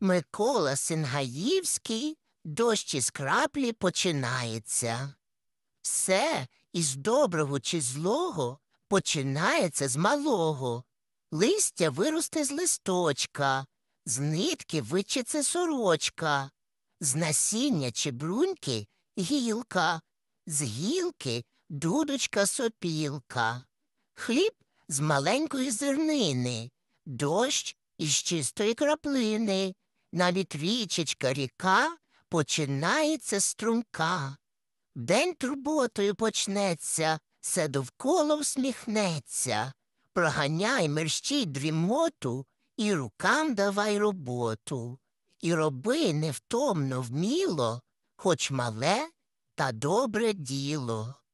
Микола Сингаївський дощ із краплі починається. Все із доброго чи злого починається з малого. Листя виросте з листочка, з нитки вичиться сорочка, з насіння чи бруньки гілка, з гілки дудочка сопілка, хліб з маленької зернини, дощ із чистої краплини навіть річечка ріка починається струмка. День турботою почнеться, все довкола всміхнеться. Проганяй мерщій дрімоту і рукам давай роботу. І роби невтомно вміло, хоч мале та добре діло.